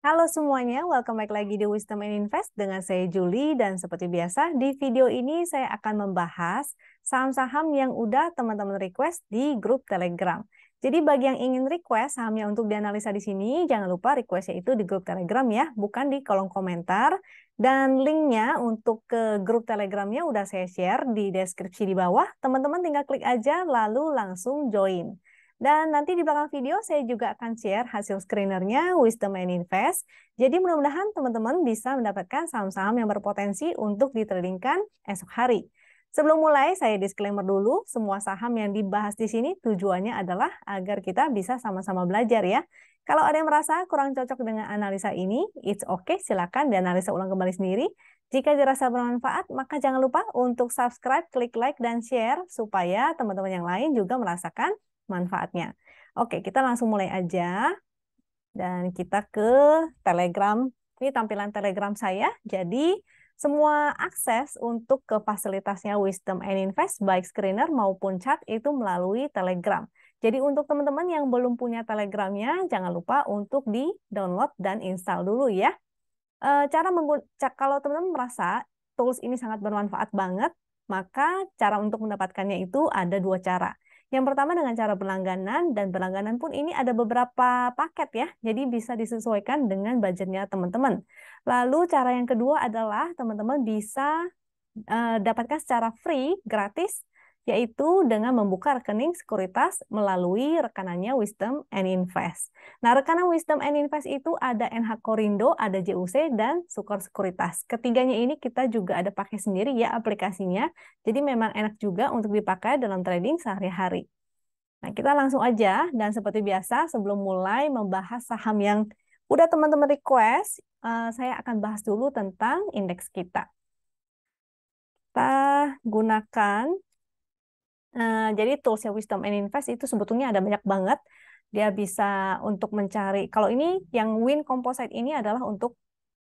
Halo semuanya, welcome back lagi di Wisdom and Invest dengan saya Julie dan seperti biasa di video ini saya akan membahas saham-saham yang udah teman-teman request di grup Telegram. Jadi bagi yang ingin request sahamnya untuk dianalisa di sini, jangan lupa requestnya itu di grup Telegram ya, bukan di kolom komentar. Dan linknya untuk ke grup Telegramnya udah saya share di deskripsi di bawah. Teman-teman tinggal klik aja lalu langsung join. Dan nanti di belakang video saya juga akan share hasil screenernya Wisdom and Invest. Jadi mudah-mudahan teman-teman bisa mendapatkan saham-saham yang berpotensi untuk ditradingkan esok hari. Sebelum mulai, saya disclaimer dulu, semua saham yang dibahas di sini tujuannya adalah agar kita bisa sama-sama belajar ya. Kalau ada yang merasa kurang cocok dengan analisa ini, it's okay, silakan dianalisa ulang kembali sendiri. Jika dirasa bermanfaat, maka jangan lupa untuk subscribe, klik like, dan share supaya teman-teman yang lain juga merasakan manfaatnya. Oke, kita langsung mulai aja. Dan kita ke Telegram. Ini tampilan Telegram saya. Jadi, semua akses untuk ke fasilitasnya Wisdom and Invest, baik screener maupun chat, itu melalui Telegram. Jadi untuk teman-teman yang belum punya Telegramnya, jangan lupa untuk di-download dan install dulu ya. Eh, cara kalau teman-teman merasa tools ini sangat bermanfaat banget, maka cara untuk mendapatkannya itu ada dua cara. Yang pertama dengan cara berlangganan dan berlangganan pun ini ada beberapa paket ya. Jadi bisa disesuaikan dengan budgetnya teman-teman. Lalu cara yang kedua adalah teman-teman bisa eh, dapatkan secara free, gratis yaitu dengan membuka rekening sekuritas melalui rekanannya Wisdom and Invest. Nah, rekanan Wisdom and Invest itu ada NH Korindo, ada JUC, dan Sukor Sekuritas. Ketiganya ini kita juga ada pakai sendiri ya aplikasinya, jadi memang enak juga untuk dipakai dalam trading sehari-hari. Nah, kita langsung aja, dan seperti biasa sebelum mulai membahas saham yang udah teman-teman request, eh, saya akan bahas dulu tentang indeks kita. Kita gunakan Eh, jadi tools toolsnya Wisdom and Invest itu sebetulnya ada banyak banget. Dia bisa untuk mencari. Kalau ini yang Win Composite ini adalah untuk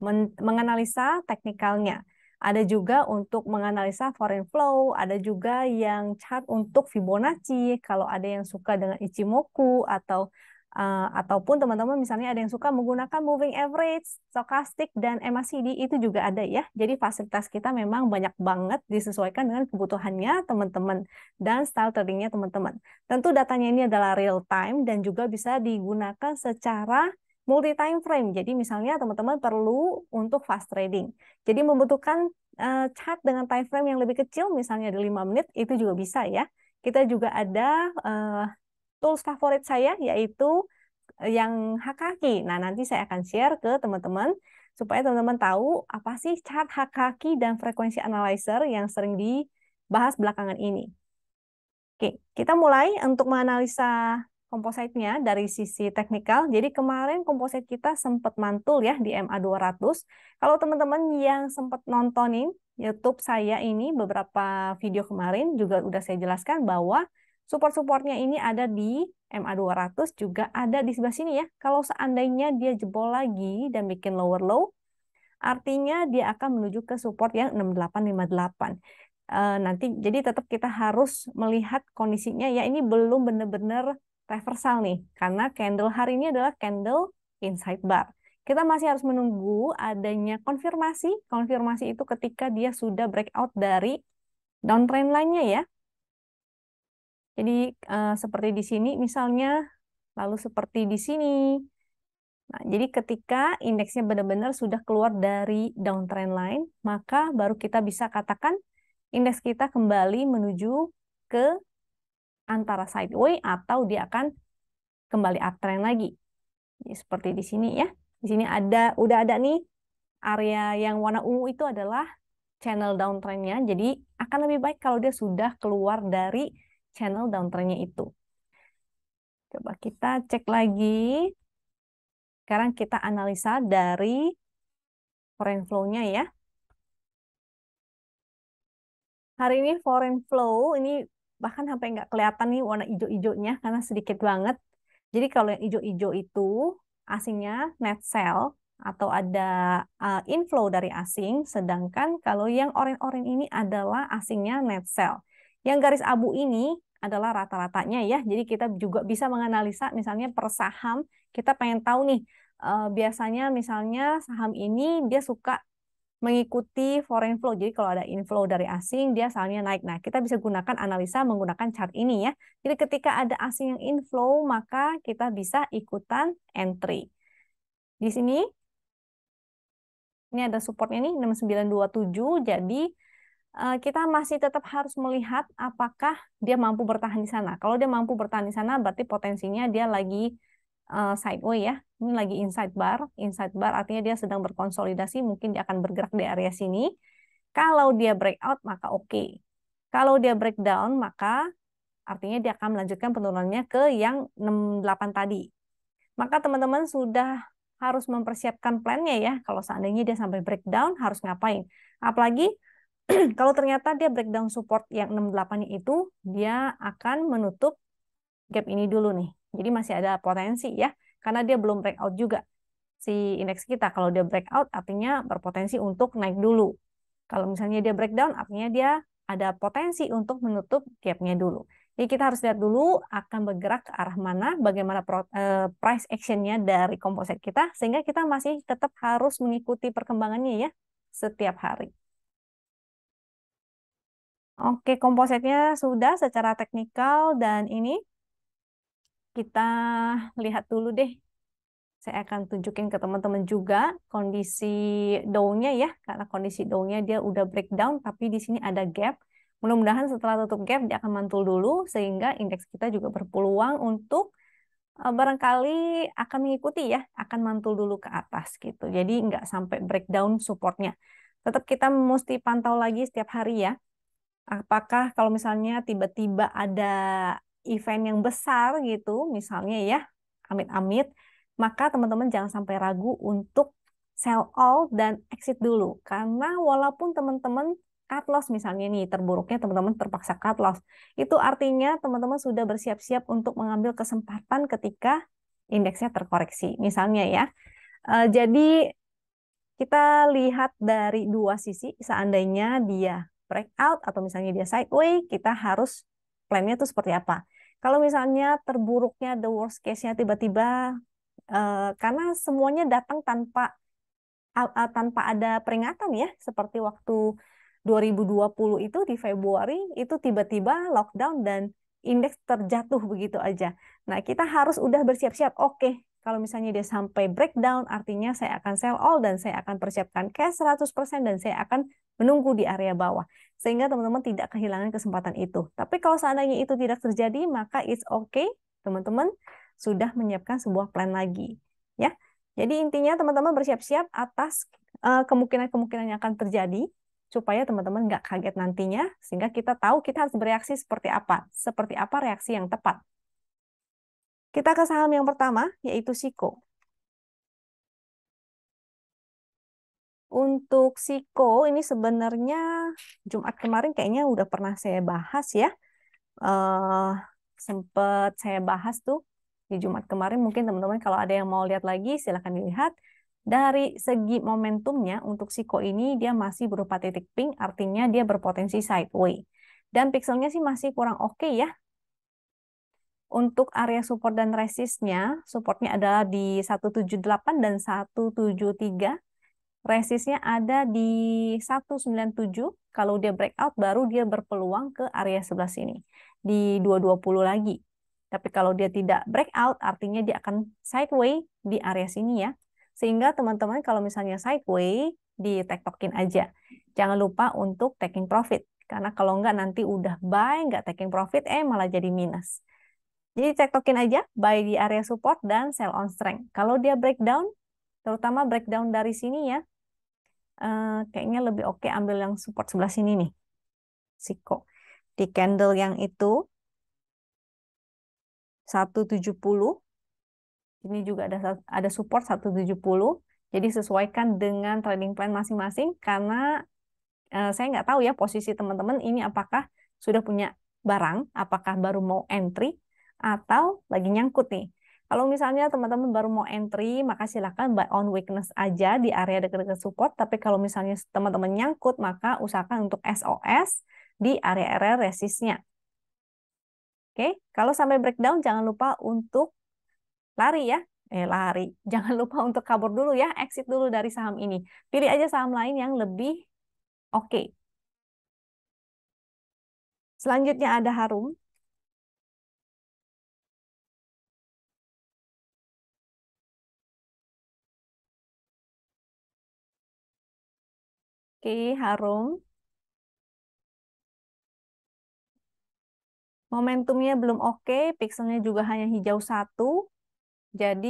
men menganalisa teknikalnya. Ada juga untuk menganalisa foreign flow, ada juga yang chart untuk Fibonacci, kalau ada yang suka dengan Ichimoku atau Uh, ataupun teman-teman misalnya ada yang suka menggunakan moving average, stochastic, dan MACD itu juga ada ya. Jadi fasilitas kita memang banyak banget disesuaikan dengan kebutuhannya teman-teman dan style tradingnya teman-teman. Tentu datanya ini adalah real time dan juga bisa digunakan secara multi time frame. Jadi misalnya teman-teman perlu untuk fast trading. Jadi membutuhkan uh, chart dengan time frame yang lebih kecil misalnya di 5 menit itu juga bisa ya. Kita juga ada uh, tools favorit saya yaitu eh, yang Hakaki. Nah, nanti saya akan share ke teman-teman supaya teman-teman tahu apa sih chart Hakaki dan frekuensi analyzer yang sering dibahas belakangan ini. Oke, kita mulai untuk menganalisa kompositnya dari sisi teknikal. Jadi kemarin komposit kita sempat mantul ya di MA200. Kalau teman-teman yang sempat nontonin YouTube saya ini beberapa video kemarin juga udah saya jelaskan bahwa Support-supportnya ini ada di MA200 juga ada di sebelah sini ya. Kalau seandainya dia jebol lagi dan bikin lower low, artinya dia akan menuju ke support yang 6858. E, eh, nanti jadi tetap kita harus melihat kondisinya ya ini belum benar-benar reversal nih karena candle hari ini adalah candle inside bar. Kita masih harus menunggu adanya konfirmasi. Konfirmasi itu ketika dia sudah breakout dari downtrend lainnya ya. Jadi uh, seperti di sini misalnya, lalu seperti di sini. Nah, jadi ketika indeksnya benar-benar sudah keluar dari downtrend line, maka baru kita bisa katakan indeks kita kembali menuju ke antara sideways atau dia akan kembali uptrend lagi. Jadi seperti di sini ya. Di sini ada udah ada nih area yang warna ungu itu adalah channel downtrendnya. Jadi akan lebih baik kalau dia sudah keluar dari channel downtrendnya itu. Coba kita cek lagi. Sekarang kita analisa dari foreign flow-nya ya. Hari ini foreign flow ini bahkan sampai nggak kelihatan nih warna hijau-hijaunya karena sedikit banget. Jadi kalau yang hijau-hijau itu asingnya net sell atau ada uh, inflow dari asing, sedangkan kalau yang orange orange ini adalah asingnya net sell. Yang garis abu ini adalah rata-ratanya ya. Jadi kita juga bisa menganalisa misalnya per saham, kita pengen tahu nih eh, biasanya misalnya saham ini dia suka mengikuti foreign flow. Jadi kalau ada inflow dari asing, dia sahamnya naik. Nah, kita bisa gunakan analisa menggunakan chart ini ya. Jadi ketika ada asing yang inflow, maka kita bisa ikutan entry. Di sini, ini ada supportnya nih, 6927. Jadi Eh, kita masih tetap harus melihat apakah dia mampu bertahan di sana. Kalau dia mampu bertahan di sana, berarti potensinya dia lagi uh, eh, sideway ya. Ini lagi inside bar. Inside bar artinya dia sedang berkonsolidasi, mungkin dia akan bergerak di area sini. Kalau dia breakout, maka oke. Okay. Kalau dia breakdown, maka artinya dia akan melanjutkan penurunannya ke yang 68 tadi. Maka teman-teman sudah harus mempersiapkan plannya ya. Kalau seandainya dia sampai breakdown, harus ngapain? Apalagi kalau ternyata dia breakdown support yang 68 itu, dia akan menutup gap ini dulu nih. Jadi masih ada potensi ya, karena dia belum breakout juga si indeks kita. Kalau dia breakout artinya berpotensi untuk naik dulu. Kalau misalnya dia breakdown artinya dia ada potensi untuk menutup gapnya dulu. Jadi kita harus lihat dulu akan bergerak ke arah mana, bagaimana eh, price actionnya dari komposit kita, sehingga kita masih tetap harus mengikuti perkembangannya ya setiap hari. Oke, kompositnya sudah secara teknikal dan ini kita lihat dulu deh. Saya akan tunjukin ke teman-teman juga kondisi daunnya ya, karena kondisi daunnya dia udah breakdown, tapi di sini ada gap. Mudah-mudahan setelah tutup gap dia akan mantul dulu, sehingga indeks kita juga berpeluang untuk eh, barangkali akan mengikuti ya, akan mantul dulu ke atas gitu. Jadi nggak sampai breakdown supportnya. Tetap kita mesti pantau lagi setiap hari ya, apakah kalau misalnya tiba-tiba ada event yang besar gitu, misalnya ya, amit-amit, maka teman-teman jangan sampai ragu untuk sell all dan exit dulu. Karena walaupun teman-teman cut loss misalnya nih, terburuknya teman-teman terpaksa cut loss. Itu artinya teman-teman sudah bersiap-siap untuk mengambil kesempatan ketika indeksnya terkoreksi. Misalnya ya, eh, jadi kita lihat dari dua sisi, seandainya dia breakout atau misalnya dia sideways, kita harus plannya itu seperti apa. Kalau misalnya terburuknya the worst case-nya tiba-tiba eh, karena semuanya datang tanpa eh, tanpa ada peringatan ya, seperti waktu 2020 itu di Februari itu tiba-tiba lockdown dan indeks terjatuh begitu aja. Nah, kita harus udah bersiap-siap. Oke, kalau misalnya dia sampai breakdown, artinya saya akan sell all dan saya akan persiapkan cash 100% dan saya akan menunggu di area bawah sehingga teman-teman tidak kehilangan kesempatan itu. Tapi kalau seandainya itu tidak terjadi, maka it's okay, teman-teman sudah menyiapkan sebuah plan lagi, ya. Jadi intinya teman-teman bersiap-siap atas eh, kemungkinan-kemungkinan yang akan terjadi supaya teman-teman nggak kaget nantinya sehingga kita tahu kita harus bereaksi seperti apa, seperti apa reaksi yang tepat. Kita ke saham yang pertama yaitu Siko. Untuk siko ini sebenarnya Jumat kemarin kayaknya udah pernah saya bahas ya. Uh, eh, sempat saya bahas tuh di Jumat kemarin mungkin teman-teman kalau ada yang mau lihat lagi silahkan dilihat. Dari segi momentumnya untuk siko ini dia masih berupa titik pink artinya dia berpotensi sideways. Dan pixelnya sih masih kurang oke okay ya. Untuk area support dan resistnya, supportnya adalah di 178 dan 173 resistnya ada di 197. Kalau dia breakout baru dia berpeluang ke area sebelah sini di 220 lagi. Tapi kalau dia tidak breakout artinya dia akan sideways di area sini ya. Sehingga teman-teman kalau misalnya sideways, di tektokin aja. Jangan lupa untuk taking profit. Karena kalau enggak nanti udah buy, nggak taking profit, eh malah jadi minus. Jadi tektokin aja, buy di area support dan sell on strength. Kalau dia breakdown, terutama breakdown dari sini ya, Eh, kayaknya lebih oke okay ambil yang support sebelah sini nih. Siko. Di candle yang itu 170. Ini juga ada ada support 170. Jadi sesuaikan dengan trading plan masing-masing karena uh, saya nggak tahu ya posisi teman-teman ini apakah sudah punya barang, apakah baru mau entry atau lagi nyangkut nih. Kalau misalnya teman-teman baru mau entry, maka silakan buy on weakness aja di area dekat-dekat support. Tapi kalau misalnya teman-teman nyangkut, maka usahakan untuk SOS di area-area resistnya. Oke, kalau sampai breakdown jangan lupa untuk lari ya. Eh, lari. Jangan lupa untuk kabur dulu ya, exit dulu dari saham ini. Pilih aja saham lain yang lebih oke. Okay. Selanjutnya ada Harum. Oke, harum. Momentumnya belum oke, pixelnya juga hanya hijau satu. Jadi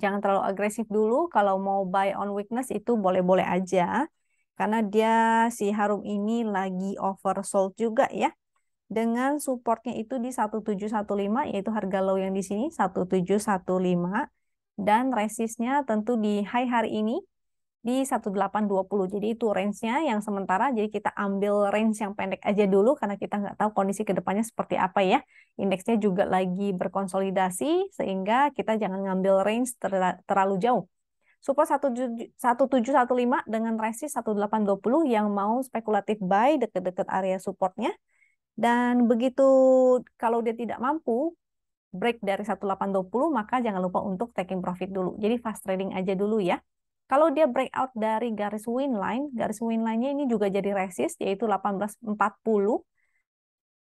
jangan terlalu agresif dulu. Kalau mau buy on weakness itu boleh-boleh aja. Karena dia si harum ini lagi oversold juga ya. Dengan supportnya itu di 1715 yaitu harga low yang di sini 1715 dan resistnya tentu di high hari ini di 1820. Jadi itu range-nya yang sementara. Jadi kita ambil range yang pendek aja dulu karena kita nggak tahu kondisi kedepannya seperti apa ya. Indeksnya juga lagi berkonsolidasi sehingga kita jangan ngambil range terlalu jauh. Support 1715 dengan resist 1820 yang mau spekulatif buy deket-deket area supportnya. Dan begitu kalau dia tidak mampu, break dari 1820 maka jangan lupa untuk taking profit dulu. Jadi fast trading aja dulu ya. Kalau dia breakout dari garis win line, garis win line-nya ini juga jadi resist, yaitu 1840.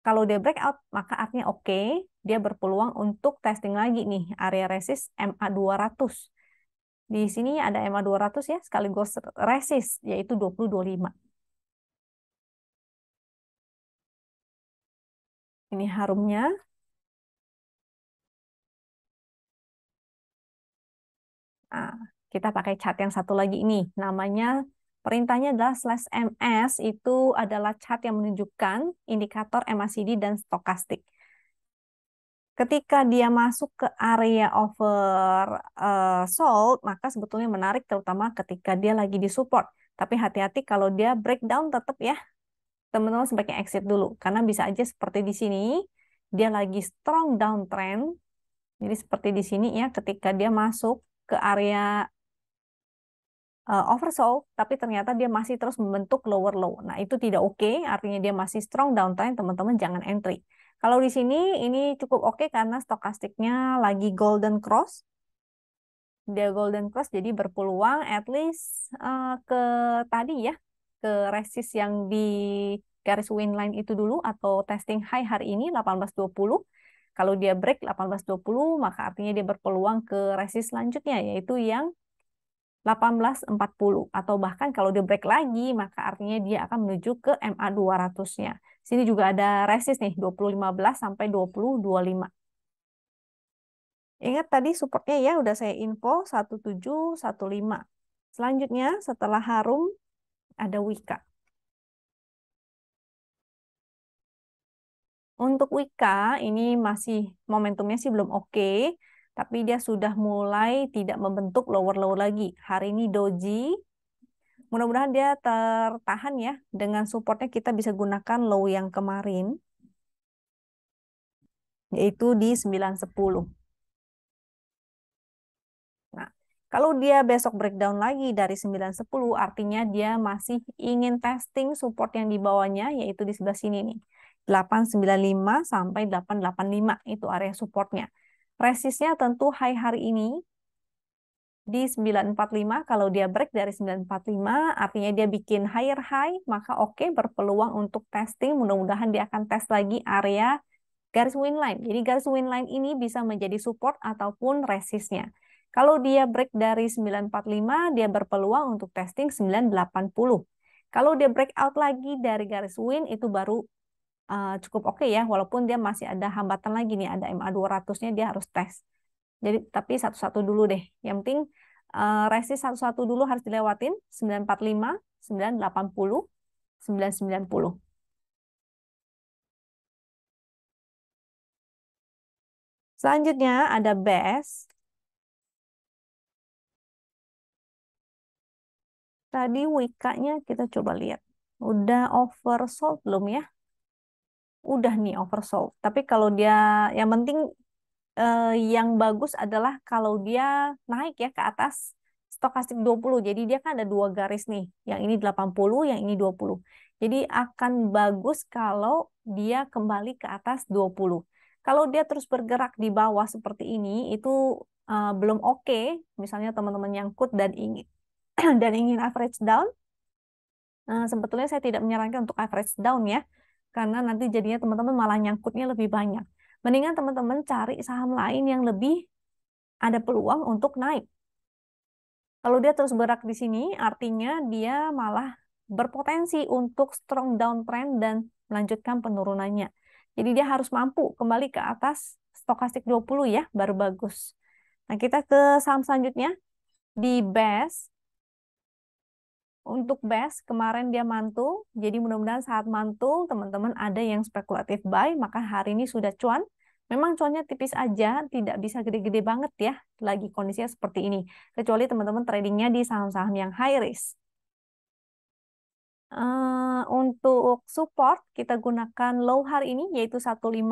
Kalau dia breakout, maka artinya oke, okay, dia berpeluang untuk testing lagi nih, area resist MA200. Di sini ada MA200 ya, sekaligus resist, yaitu 225. Ini harumnya, Nah, kita pakai cat yang satu lagi ini, namanya perintahnya adalah slash ms itu adalah cat yang menunjukkan indikator MACD dan stokastik. Ketika dia masuk ke area over uh, eh, sold, maka sebetulnya menarik terutama ketika dia lagi di support. Tapi hati-hati kalau dia breakdown tetap ya, teman-teman sebaiknya exit dulu. Karena bisa aja seperti di sini, dia lagi strong downtrend. Jadi seperti di sini ya, ketika dia masuk ke area uh, oversold, tapi ternyata dia masih terus membentuk lower low. Nah, itu tidak oke, okay, artinya dia masih strong downtime, teman-teman jangan entry. Kalau di sini, ini cukup oke okay karena stokastiknya lagi golden cross. Dia golden cross, jadi berpeluang at least uh, ke tadi ya, ke resist yang di garis wind line itu dulu atau testing high hari ini 1820. Kalau dia break 1820, maka artinya dia berpeluang ke resist selanjutnya, yaitu yang 1840 atau bahkan kalau dia break lagi maka artinya dia akan menuju ke MA 200-nya. Sini juga ada resist nih 2015 sampai 2025. Ingat tadi supportnya ya udah saya info 1715. Selanjutnya setelah Harum ada Wika. Untuk Wika ini masih momentumnya sih belum oke. Okay tapi dia sudah mulai tidak membentuk lower low lagi. Hari ini doji, mudah-mudahan dia tertahan ya. Dengan supportnya kita bisa gunakan low yang kemarin, yaitu di 910. Nah, kalau dia besok breakdown lagi dari 910, artinya dia masih ingin testing support yang di bawahnya, yaitu di sebelah sini nih. 895 sampai 885 itu area supportnya. Resistnya tentu high hari ini di 945 kalau dia break dari 945 artinya dia bikin higher high maka oke okay, berpeluang untuk testing mudah-mudahan dia akan tes lagi area garis line. Jadi garis line ini bisa menjadi support ataupun resistnya. Kalau dia break dari 945 dia berpeluang untuk testing 980. Kalau dia breakout lagi dari garis win itu baru uh, cukup oke okay ya, walaupun dia masih ada hambatan lagi nih, ada MA 200-nya dia harus tes. Jadi tapi satu-satu dulu deh. Yang penting uh, eh, resist satu-satu dulu harus dilewatin 945, 980, 990. Selanjutnya ada best. Tadi wk nya kita coba lihat. Udah oversold belum ya? udah nih oversold. Tapi kalau dia yang penting eh, yang bagus adalah kalau dia naik ya ke atas stokastik 20. Jadi dia kan ada dua garis nih. Yang ini 80, yang ini 20. Jadi akan bagus kalau dia kembali ke atas 20. Kalau dia terus bergerak di bawah seperti ini itu eh, belum oke, okay. misalnya teman-teman nyangkut dan ingin dan ingin average down, Nah, sebetulnya saya tidak menyarankan untuk average down ya, karena nanti jadinya teman-teman malah nyangkutnya lebih banyak. Mendingan teman-teman cari saham lain yang lebih ada peluang untuk naik. Kalau dia terus berak di sini, artinya dia malah berpotensi untuk strong downtrend dan melanjutkan penurunannya. Jadi dia harus mampu kembali ke atas stokastik 20 ya, baru bagus. Nah, kita ke saham selanjutnya. Di BES, untuk best kemarin dia mantul. Jadi mudah-mudahan saat mantul teman-teman ada yang spekulatif buy, maka hari ini sudah cuan. Memang cuannya tipis aja, tidak bisa gede-gede banget ya lagi kondisinya seperti ini. Kecuali teman-teman tradingnya di saham-saham yang high risk. Uh, untuk support kita gunakan low hari ini yaitu 157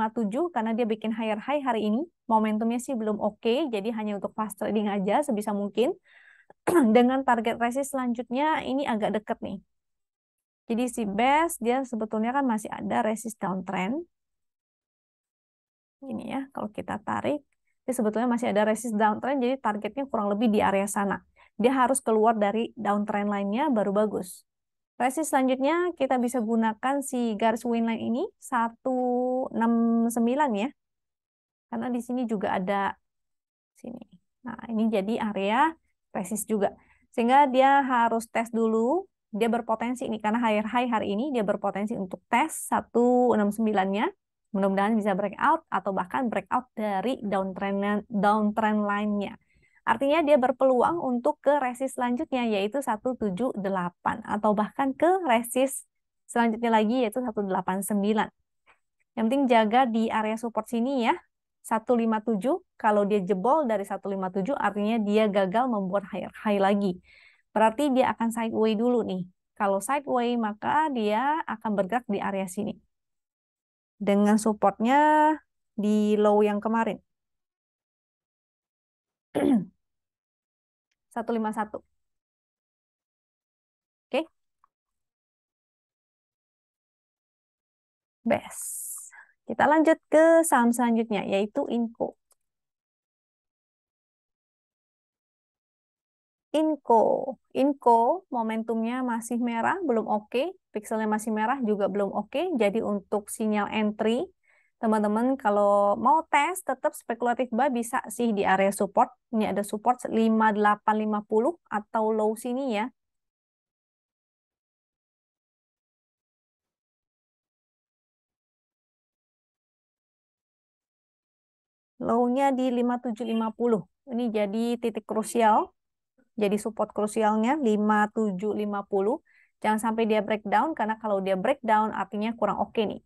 karena dia bikin higher high hari ini. Momentumnya sih belum oke, okay, jadi hanya untuk fast trading aja sebisa mungkin. dengan target resist selanjutnya ini agak deket nih. Jadi si base dia sebetulnya kan masih ada resist downtrend. Ini ya, kalau kita tarik, dia sebetulnya masih ada resist downtrend, jadi targetnya kurang lebih di area sana. Dia harus keluar dari downtrend lainnya baru bagus. Resist selanjutnya kita bisa gunakan si garis wind line ini 169 ya. Karena di sini juga ada sini. Nah, ini jadi area resist juga. Sehingga dia harus tes dulu, dia berpotensi ini karena higher high hari ini dia berpotensi untuk tes 169-nya. Mudah-mudahan bisa breakout atau bahkan breakout dari downtrend downtrend line-nya. Artinya dia berpeluang untuk ke resist selanjutnya yaitu 178 atau bahkan ke resist selanjutnya lagi yaitu 189. Yang penting jaga di area support sini ya, 157, kalau dia jebol dari 157 artinya dia gagal membuat high, high lagi. Berarti dia akan sideways dulu nih. Kalau sideways, maka dia akan bergerak di area sini. Dengan supportnya di low yang kemarin. 151. Oke. Best. Kita lanjut ke saham selanjutnya, yaitu Inco. Inco. Inco momentumnya masih merah, belum oke. Okay. Pixelnya masih merah juga belum oke. Okay. Jadi untuk sinyal entry, teman-teman kalau mau tes tetap spekulatif buy bisa sih di area support. Ini ada support 5850 atau low sini ya. low-nya di 5750. Ini jadi titik krusial. Jadi support krusialnya 5750. Jangan sampai dia breakdown karena kalau dia breakdown artinya kurang oke okay nih.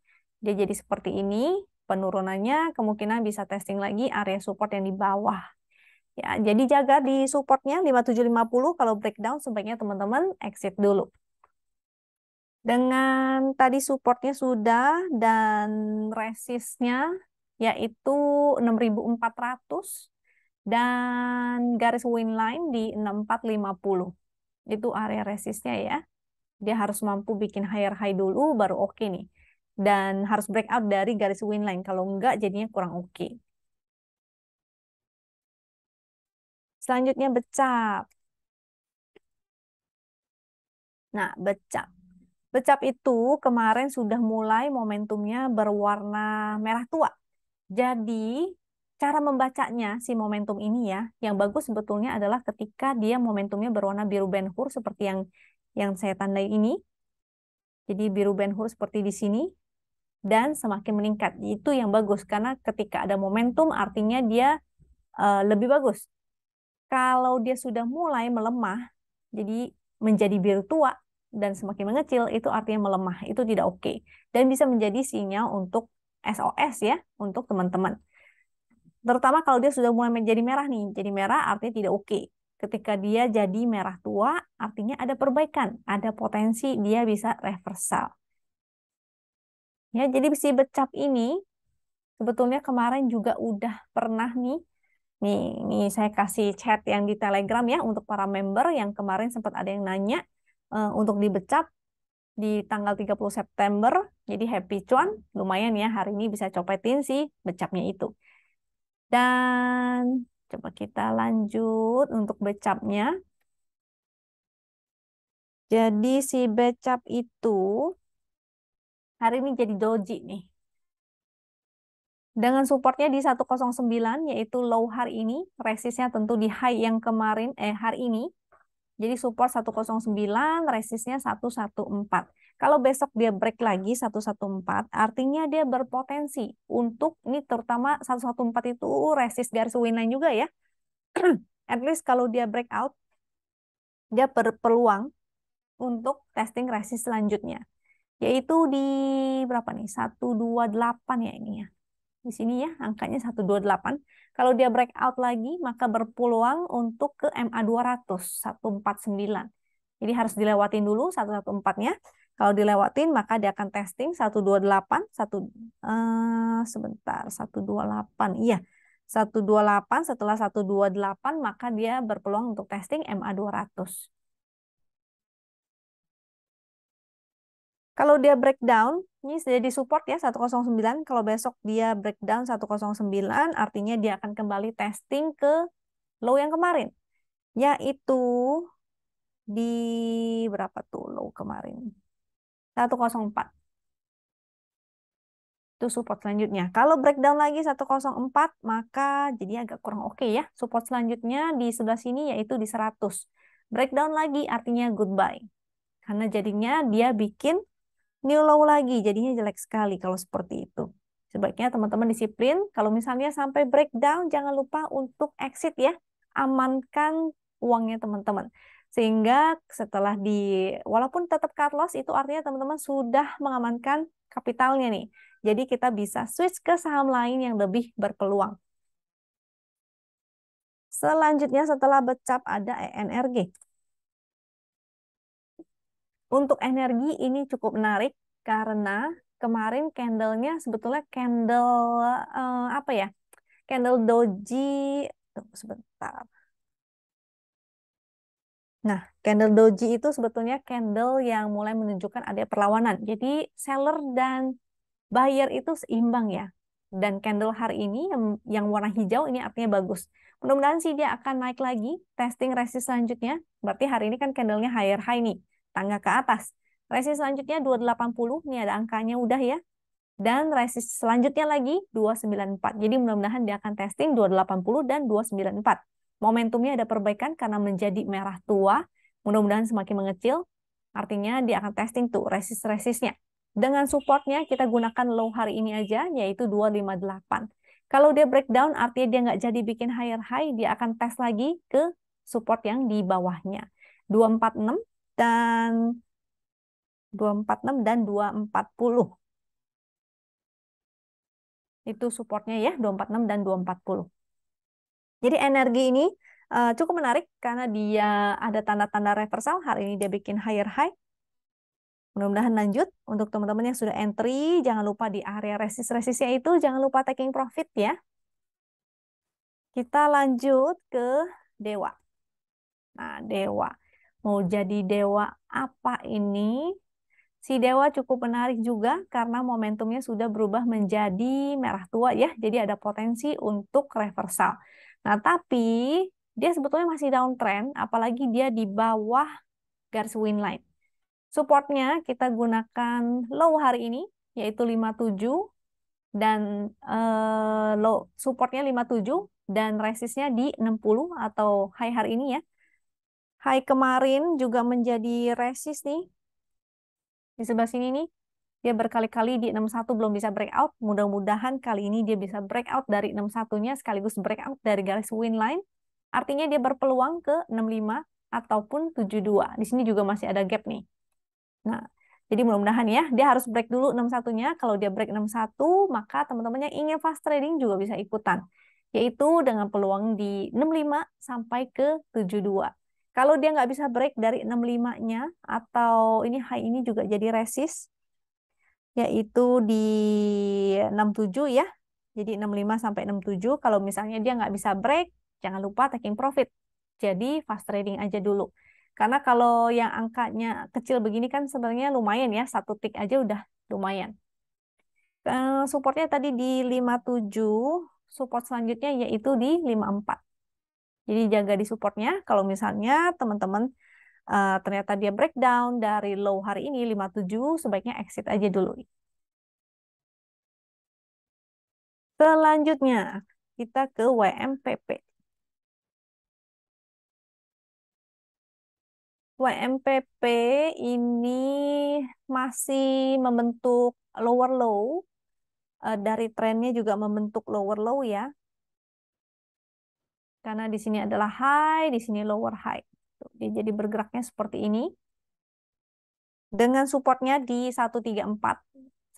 Dia jadi seperti ini, penurunannya kemungkinan bisa testing lagi area support yang di bawah. Ya, jadi jaga di supportnya 5750 kalau breakdown sebaiknya teman-teman exit dulu. Dengan tadi supportnya sudah dan resistnya yaitu 6400 dan garis win line di 6450. Itu area resistnya ya. Dia harus mampu bikin higher high dulu baru oke okay nih. Dan harus breakout dari garis win line Kalau enggak jadinya kurang oke. Okay. Selanjutnya becap. Nah, becap. Becap itu kemarin sudah mulai momentumnya berwarna merah tua jadi, cara membacanya si momentum ini ya, yang bagus sebetulnya adalah ketika dia momentumnya berwarna biru benhur seperti yang yang saya tandai ini. Jadi biru benhur seperti di sini dan semakin meningkat. Itu yang bagus karena ketika ada momentum artinya dia uh, lebih bagus. Kalau dia sudah mulai melemah, jadi menjadi biru tua dan semakin mengecil itu artinya melemah, itu tidak oke okay. dan bisa menjadi sinyal untuk SOS ya untuk teman-teman. Terutama kalau dia sudah mulai menjadi merah nih. Jadi merah artinya tidak oke. Okay. Ketika dia jadi merah tua, artinya ada perbaikan, ada potensi dia bisa reversal. Ya, jadi besi becap ini sebetulnya kemarin juga udah pernah nih Nih, nih saya kasih chat yang di Telegram ya untuk para member yang kemarin sempat ada yang nanya uh, untuk dibecap di tanggal 30 September. Jadi happy cuan, lumayan ya hari ini bisa copetin sih becapnya itu. Dan coba kita lanjut untuk becapnya. Jadi si becap itu hari ini jadi doji nih. Dengan supportnya di 109 yaitu low hari ini, resistnya tentu di high yang kemarin eh hari ini jadi support 109, resistnya 114. Kalau besok dia break lagi 114, artinya dia berpotensi untuk, ini terutama 114 itu uh, resist garis winan juga ya. At least kalau dia breakout, dia berpeluang untuk testing resist selanjutnya. Yaitu di berapa nih? 128 ya ini ya di sini ya, angkanya 128. Kalau dia breakout lagi, maka berpeluang untuk ke MA 200, 149. Jadi harus dilewatin dulu 114-nya. Kalau dilewatin, maka dia akan testing 128, 1, eh, sebentar, 128, iya. 128, setelah 128, maka dia berpeluang untuk testing MA 200. Kalau dia breakdown, ini jadi support ya 109. Kalau besok dia breakdown 109, artinya dia akan kembali testing ke low yang kemarin. Yaitu di berapa tuh low kemarin? 104. Itu support selanjutnya. Kalau breakdown lagi 104, maka jadi agak kurang oke okay ya. Support selanjutnya di sebelah sini yaitu di 100. Breakdown lagi artinya goodbye. Karena jadinya dia bikin new low lagi, jadinya jelek sekali kalau seperti itu. Sebaiknya teman-teman disiplin, kalau misalnya sampai breakdown, jangan lupa untuk exit ya, amankan uangnya teman-teman. Sehingga setelah di, walaupun tetap cut loss, itu artinya teman-teman sudah mengamankan kapitalnya nih. Jadi kita bisa switch ke saham lain yang lebih berpeluang. Selanjutnya setelah becap ada ENRG. Untuk energi ini cukup menarik karena kemarin candlenya sebetulnya candle uh, apa ya? Candle doji. Tunggu sebentar. Nah, candle doji itu sebetulnya candle yang mulai menunjukkan ada perlawanan. Jadi seller dan buyer itu seimbang ya. Dan candle hari ini yang, yang warna hijau ini artinya bagus. Mudah-mudahan sih dia akan naik lagi testing resist selanjutnya. Berarti hari ini kan candlenya higher high nih tangga ke atas. Resist selanjutnya 280, ini ada angkanya udah ya. Dan resist selanjutnya lagi 294. Jadi mudah-mudahan dia akan testing 280 dan 294. Momentumnya ada perbaikan karena menjadi merah tua. Mudah-mudahan semakin mengecil. Artinya dia akan testing tuh resist-resistnya. Dengan supportnya kita gunakan low hari ini aja, yaitu 258. Kalau dia breakdown, artinya dia nggak jadi bikin higher high, dia akan tes lagi ke support yang di bawahnya. 246 dan 246 dan 240. Itu supportnya ya, 246 dan 240. Jadi energi ini uh, cukup menarik karena dia ada tanda-tanda reversal. Hari ini dia bikin higher high. Mudah-mudahan lanjut. Untuk teman-teman yang sudah entry, jangan lupa di area resist-resistnya itu, jangan lupa taking profit ya. Kita lanjut ke Dewa. Nah, Dewa mau jadi dewa apa ini? Si dewa cukup menarik juga karena momentumnya sudah berubah menjadi merah tua ya, jadi ada potensi untuk reversal. Nah, tapi dia sebetulnya masih downtrend, apalagi dia di bawah garis win line. Supportnya kita gunakan low hari ini, yaitu 57, dan eh, low supportnya 57, dan resistnya di 60 atau high hari ini ya, Hai kemarin juga menjadi resist nih. Di sebelah sini nih, dia berkali-kali di 61 belum bisa breakout. Mudah-mudahan kali ini dia bisa breakout dari 61-nya sekaligus breakout dari garis win line. Artinya dia berpeluang ke 65 ataupun 72. Di sini juga masih ada gap nih. Nah, jadi mudah-mudahan ya, dia harus break dulu 61-nya. Kalau dia break 61, maka teman-teman yang ingin fast trading juga bisa ikutan. Yaitu dengan peluang di 65 sampai ke 72. Kalau dia nggak bisa break dari 65-nya atau ini high ini juga jadi resist yaitu di 67 ya. Jadi 65 sampai 67 kalau misalnya dia nggak bisa break, jangan lupa taking profit. Jadi fast trading aja dulu. Karena kalau yang angkanya kecil begini kan sebenarnya lumayan ya, satu tick aja udah lumayan. Eh, supportnya tadi di 57, support selanjutnya yaitu di 54. Jadi jaga di supportnya. Kalau misalnya teman-teman uh, ternyata dia breakdown dari low hari ini 57, sebaiknya exit aja dulu. Selanjutnya, kita ke WMPP. WMPP ini masih membentuk lower low, eh, dari trennya juga membentuk lower low ya. Karena di sini adalah high, di sini lower high. Dia jadi bergeraknya seperti ini. Dengan supportnya di 134.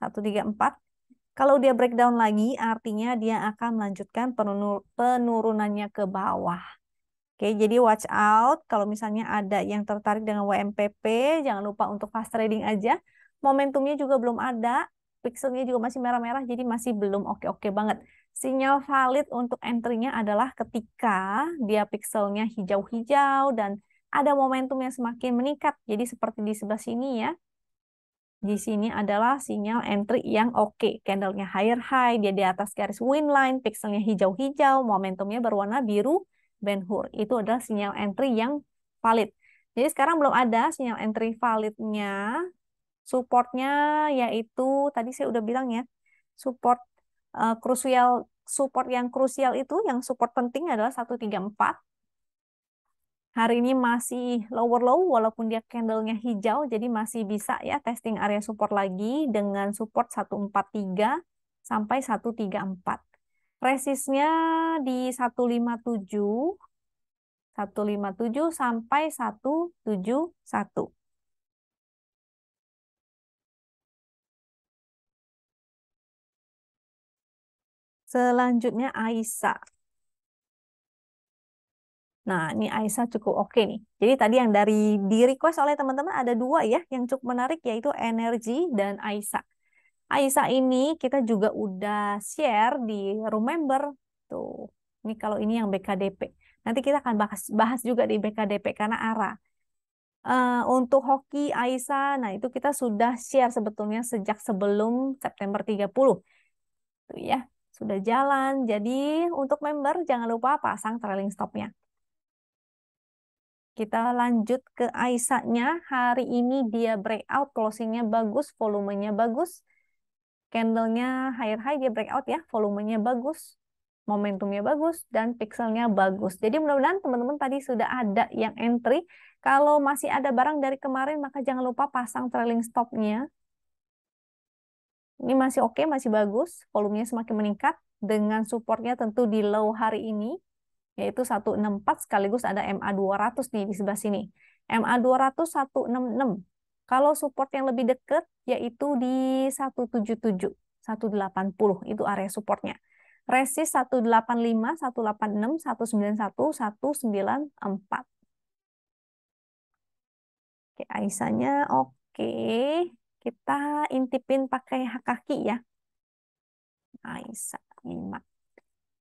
134. Kalau dia breakdown lagi, artinya dia akan melanjutkan penurunannya ke bawah. Oke, jadi watch out. Kalau misalnya ada yang tertarik dengan WMPP, jangan lupa untuk fast trading aja. Momentumnya juga belum ada, pixelnya juga masih merah-merah, jadi masih belum oke-oke banget sinyal valid untuk entry-nya adalah ketika dia pixelnya hijau-hijau dan ada momentum yang semakin meningkat. Jadi seperti di sebelah sini ya, di sini adalah sinyal entry yang oke. Okay. Candle-nya higher high, dia di atas garis wind line, pixelnya hijau-hijau, momentumnya berwarna biru, Ben Itu adalah sinyal entry yang valid. Jadi sekarang belum ada sinyal entry validnya. Supportnya yaitu, tadi saya udah bilang ya, support uh, krusial support yang krusial itu yang support penting adalah 134. Hari ini masih lower low walaupun dia candlenya hijau jadi masih bisa ya testing area support lagi dengan support 143 sampai 134. Resistnya di 157 157 sampai 171. Selanjutnya Aisyah. Nah, ini Aisyah cukup oke okay nih. Jadi tadi yang dari di request oleh teman-teman ada dua ya yang cukup menarik yaitu energi dan Aisyah. Aisyah ini kita juga udah share di room member Tuh, ini kalau ini yang BKDP. Nanti kita akan bahas, bahas juga di BKDP karena ARA. Uh, untuk hoki Aisyah, nah itu kita sudah share sebetulnya sejak sebelum September 30. Tuh ya sudah jalan. Jadi untuk member jangan lupa pasang trailing stopnya. Kita lanjut ke aisyah Hari ini dia breakout, closingnya bagus, volumenya bagus. Candlenya higher high, dia breakout ya, volumenya bagus, momentumnya bagus, dan pixelnya bagus. Jadi mudah-mudahan teman-teman tadi sudah ada yang entry. Kalau masih ada barang dari kemarin, maka jangan lupa pasang trailing stopnya ini masih oke, okay, masih bagus. Volumenya semakin meningkat dengan supportnya tentu di low hari ini, yaitu 164 sekaligus ada MA200 nih di sebelah sini. MA200 166. Kalau support yang lebih dekat yaitu di 177, 180 itu area supportnya. Resist 185, 186, 191, 194. Oke, Aisanya oke. Okay. Kita intipin pakai hak kaki ya. Aisyah lima.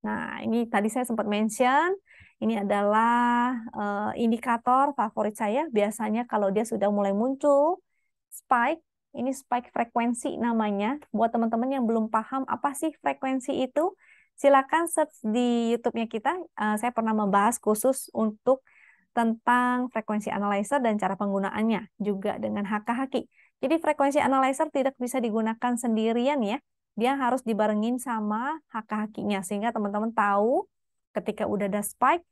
Nah, ini tadi saya sempat mention, ini adalah uh, indikator favorit saya. Biasanya kalau dia sudah mulai muncul, spike, ini spike frekuensi namanya. Buat teman-teman yang belum paham apa sih frekuensi itu, silakan search di YouTube-nya kita. Uh, saya pernah membahas khusus untuk tentang frekuensi analyzer dan cara penggunaannya, juga dengan HKHK. Jadi frekuensi analyzer tidak bisa digunakan sendirian ya. Dia harus dibarengin sama hak-haknya sehingga teman-teman tahu ketika udah ada spike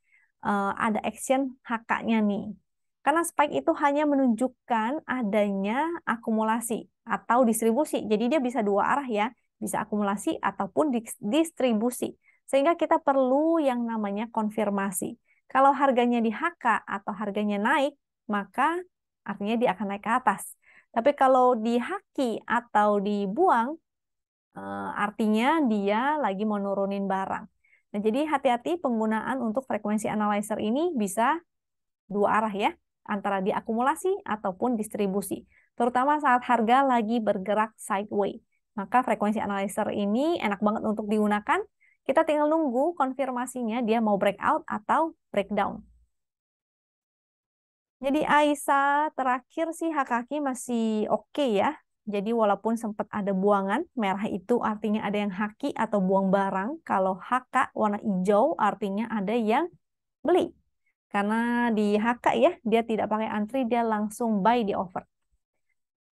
eh, ada action hak-nya nih. Karena spike itu hanya menunjukkan adanya akumulasi atau distribusi. Jadi dia bisa dua arah ya, bisa akumulasi ataupun distribusi. Sehingga kita perlu yang namanya konfirmasi. Kalau harganya di HK atau harganya naik, maka artinya dia akan naik ke atas. Tapi kalau dihaki atau dibuang, eh, artinya dia lagi mau nurunin barang. Nah, jadi hati-hati penggunaan untuk frekuensi analyzer ini bisa dua arah ya, antara diakumulasi ataupun distribusi, terutama saat harga lagi bergerak sideways. Maka frekuensi analyzer ini enak banget untuk digunakan. Kita tinggal nunggu konfirmasinya dia mau breakout atau breakdown. Jadi Aisyah terakhir sih hak kaki masih oke okay ya. Jadi walaupun sempat ada buangan, merah itu artinya ada yang haki atau buang barang. Kalau haka warna hijau artinya ada yang beli. Karena di haka ya, dia tidak pakai antri, dia langsung buy di offer.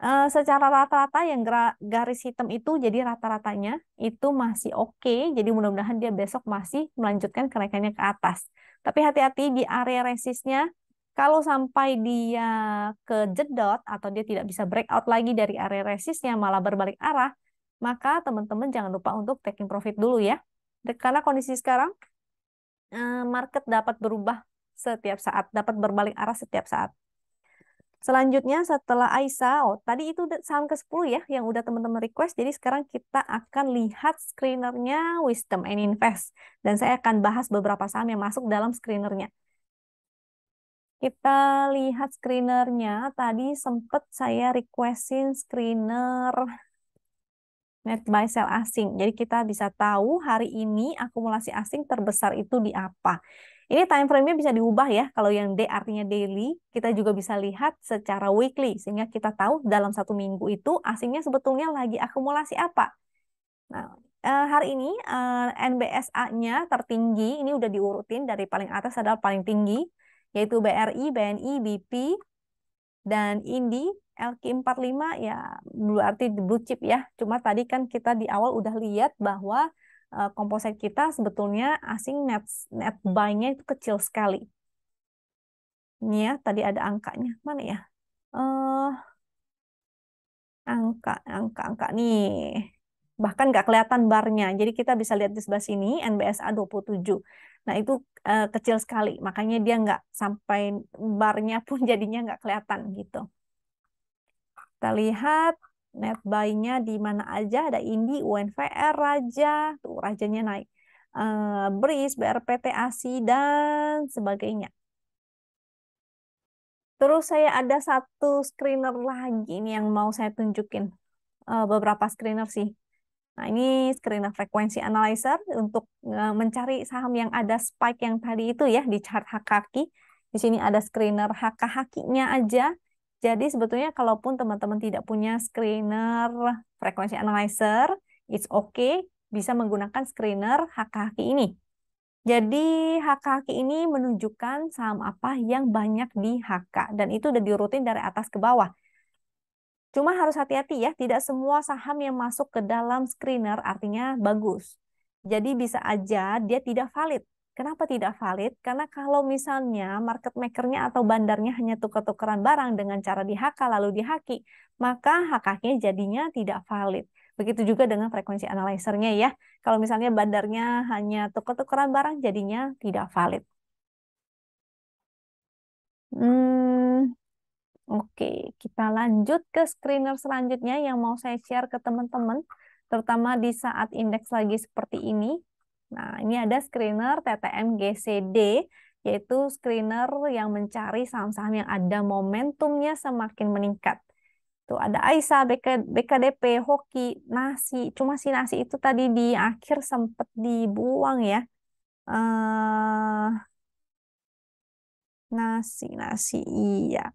Eh, secara rata-rata yang garis hitam itu jadi rata-ratanya itu masih oke. Okay, jadi mudah-mudahan dia besok masih melanjutkan kenaikannya ke atas. Tapi hati-hati di area resistnya kalau sampai dia kejedot atau dia tidak bisa breakout lagi dari area resistnya malah berbalik arah, maka teman-teman jangan lupa untuk taking profit dulu ya. Karena kondisi sekarang eh, market dapat berubah setiap saat, dapat berbalik arah setiap saat. Selanjutnya setelah Aisyah, oh, tadi itu saham ke-10 ya yang udah teman-teman request. Jadi sekarang kita akan lihat screenernya Wisdom and Invest. Dan saya akan bahas beberapa saham yang masuk dalam screenernya. Kita lihat screenernya. Tadi sempat saya requestin screener net by sell asing. Jadi kita bisa tahu hari ini akumulasi asing terbesar itu di apa. Ini time frame-nya bisa diubah ya. Kalau yang D artinya daily, kita juga bisa lihat secara weekly. Sehingga kita tahu dalam satu minggu itu asingnya sebetulnya lagi akumulasi apa. Nah, eh, hari ini eh, NBSA-nya tertinggi, ini udah diurutin dari paling atas adalah paling tinggi yaitu BRI, BNI, BP, dan INDI, LQ45 ya berarti blue chip ya. Cuma tadi kan kita di awal udah lihat bahwa uh, kita sebetulnya asing net net buy-nya itu kecil sekali. Ini ya, tadi ada angkanya. Mana ya? Eh uh, angka angka angka nih bahkan nggak kelihatan barnya. Jadi kita bisa lihat di sebelah sini NBSA 27. Nah itu uh, kecil sekali, makanya dia nggak sampai barnya pun jadinya nggak kelihatan gitu. Kita lihat net buy-nya di mana aja, ada Indi, UNVR, Raja, tuh Rajanya naik. Uh, eh, BRIS, BRPT, ASI, dan sebagainya. Terus saya ada satu screener lagi nih yang mau saya tunjukin. Eh, beberapa screener sih. Nah, ini screener frekuensi analyzer untuk e, mencari saham yang ada spike yang tadi itu ya di chart HKK. Di sini ada screener HKHK-nya aja. Jadi sebetulnya kalaupun teman-teman tidak punya screener frekuensi analyzer, it's okay bisa menggunakan screener HKHK ini. Jadi HKHK ini menunjukkan saham apa yang banyak di HK dan itu udah diurutin dari atas ke bawah. Cuma harus hati-hati ya, tidak semua saham yang masuk ke dalam screener artinya bagus. Jadi bisa aja dia tidak valid. Kenapa tidak valid? Karena kalau misalnya market makernya atau bandarnya hanya tukar-tukaran barang dengan cara dihaka lalu dihaki, maka hakaknya jadinya tidak valid. Begitu juga dengan frekuensi analyzernya ya. Kalau misalnya bandarnya hanya tukar-tukaran barang jadinya tidak valid. Hmm, Oke, kita lanjut ke screener selanjutnya yang mau saya share ke teman-teman, terutama di saat indeks lagi seperti ini. Nah, ini ada screener TTM GCD, yaitu screener yang mencari saham-saham yang ada momentumnya semakin meningkat. Tuh ada Aisa, BK, BKDP, Hoki, Nasi. Cuma si Nasi itu tadi di akhir sempat dibuang ya. Uh, nasi, nasi, iya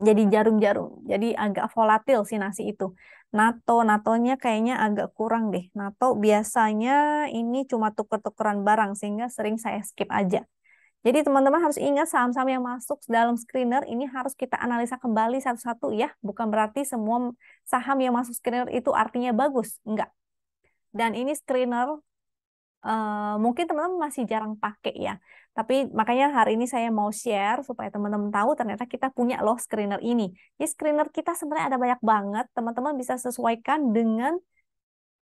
jadi jarum-jarum. Jadi agak volatil sih nasi itu. NATO, Natonya kayaknya agak kurang deh. NATO biasanya ini cuma tuker-tukeran barang sehingga sering saya skip aja. Jadi teman-teman harus ingat saham-saham yang masuk dalam screener ini harus kita analisa kembali satu-satu ya. Bukan berarti semua saham yang masuk screener itu artinya bagus. Enggak. Dan ini screener Eh, mungkin teman-teman masih jarang pakai ya. Tapi makanya hari ini saya mau share supaya teman-teman tahu ternyata kita punya loh screener ini. Jadi screener kita sebenarnya ada banyak banget. Teman-teman bisa sesuaikan dengan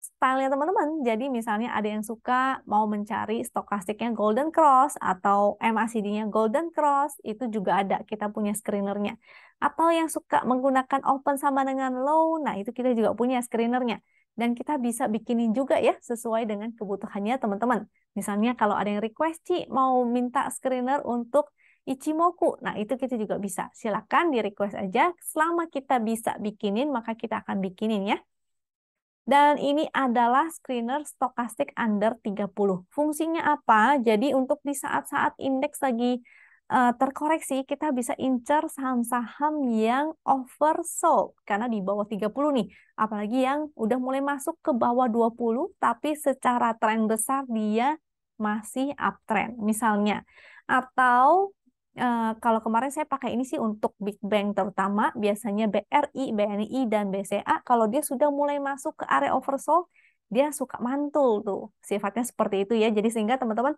stylenya teman-teman. Jadi misalnya ada yang suka mau mencari stokastiknya Golden Cross atau MACD-nya Golden Cross, itu juga ada kita punya screenernya. Atau yang suka menggunakan open sama dengan low, nah itu kita juga punya screenernya dan kita bisa bikinin juga ya sesuai dengan kebutuhannya teman-teman. Misalnya kalau ada yang request, Ci, mau minta screener untuk Ichimoku. Nah, itu kita juga bisa. Silakan di-request aja. Selama kita bisa bikinin, maka kita akan bikinin ya. Dan ini adalah screener stokastik under 30. Fungsinya apa? Jadi untuk di saat-saat indeks lagi uh, terkoreksi, kita bisa incer saham-saham yang oversold karena di bawah 30 nih. Apalagi yang udah mulai masuk ke bawah 20 tapi secara tren besar dia masih uptrend misalnya. Atau uh, kalau kemarin saya pakai ini sih untuk Big Bang terutama, biasanya BRI, BNI, dan BCA, kalau dia sudah mulai masuk ke area oversold, dia suka mantul tuh. Sifatnya seperti itu ya. Jadi sehingga teman-teman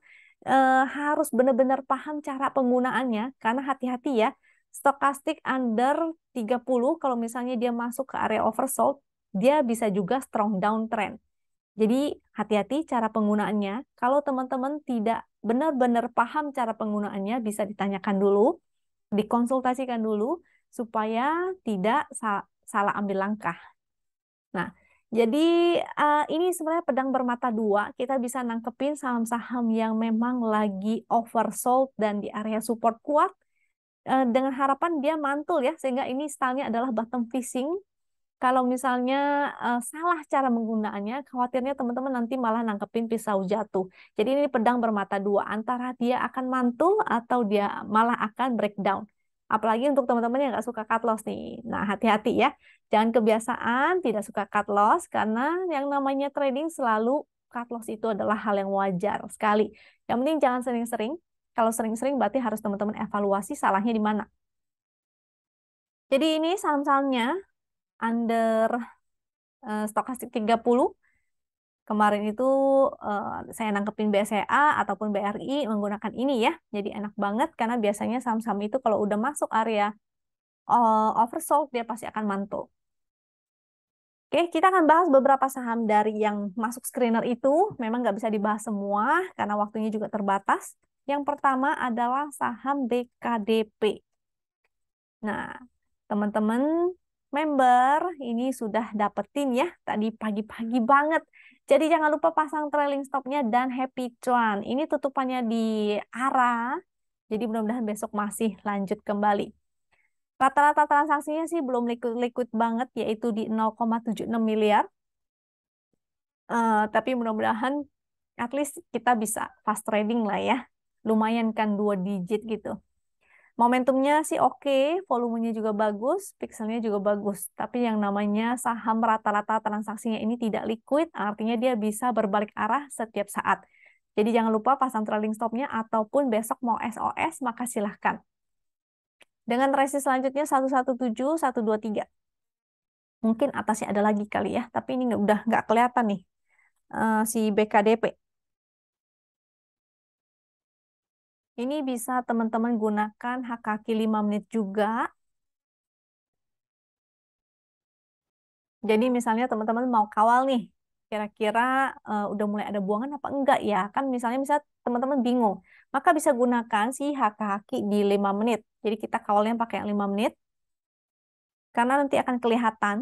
Eh, harus benar-benar paham cara penggunaannya karena hati-hati ya stokastik under 30 kalau misalnya dia masuk ke area oversold dia bisa juga strong downtrend. Jadi hati-hati cara penggunaannya. Kalau teman-teman tidak benar-benar paham cara penggunaannya bisa ditanyakan dulu, dikonsultasikan dulu supaya tidak salah ambil langkah. Nah, jadi uh, ini sebenarnya pedang bermata dua, kita bisa nangkepin saham-saham yang memang lagi oversold dan di area support kuat uh, dengan harapan dia mantul ya, sehingga ini stylenya adalah bottom fishing. Kalau misalnya uh, salah cara menggunakannya, khawatirnya teman-teman nanti malah nangkepin pisau jatuh. Jadi ini pedang bermata dua, antara dia akan mantul atau dia malah akan breakdown. Apalagi untuk teman-teman yang nggak suka cut loss nih. Nah, hati-hati ya. Jangan kebiasaan tidak suka cut loss karena yang namanya trading selalu cut loss itu adalah hal yang wajar sekali. Yang penting jangan sering-sering. Kalau sering-sering berarti harus teman-teman evaluasi salahnya di mana. Jadi ini saham-sahamnya under eh, stokastik 30 kemarin itu uh, saya nangkepin BCA ataupun BRI menggunakan ini ya. Jadi enak banget karena biasanya saham-saham itu kalau udah masuk area uh, oversold dia pasti akan mantul. Oke, kita akan bahas beberapa saham dari yang masuk screener itu. Memang nggak bisa dibahas semua karena waktunya juga terbatas. Yang pertama adalah saham BKDP. Nah, teman-teman member ini sudah dapetin ya tadi pagi-pagi banget jadi jangan lupa pasang trailing stopnya dan happy cuan. Ini tutupannya di arah, jadi mudah-mudahan besok masih lanjut kembali. Rata-rata transaksinya sih belum liquid-liquid banget, yaitu di 0,76 miliar. Uh, tapi mudah-mudahan at least kita bisa fast trading lah ya. Lumayan kan dua digit gitu. Momentumnya sih oke, volumenya juga bagus, pixelnya juga bagus. Tapi yang namanya saham rata-rata transaksinya ini tidak liquid, artinya dia bisa berbalik arah setiap saat. Jadi jangan lupa pasang trailing stopnya ataupun besok mau SOS, maka silahkan. Dengan resi selanjutnya 117, 123. Mungkin atasnya ada lagi kali ya, tapi ini udah nggak kelihatan nih uh, si BKDP. Ini bisa teman-teman gunakan hak kaki 5 menit juga. Jadi misalnya teman-teman mau kawal nih, kira-kira uh, udah mulai ada buangan apa enggak ya? Kan misalnya bisa teman-teman bingung. Maka bisa gunakan si hak kaki di 5 menit. Jadi kita kawalnya pakai yang 5 menit. Karena nanti akan kelihatan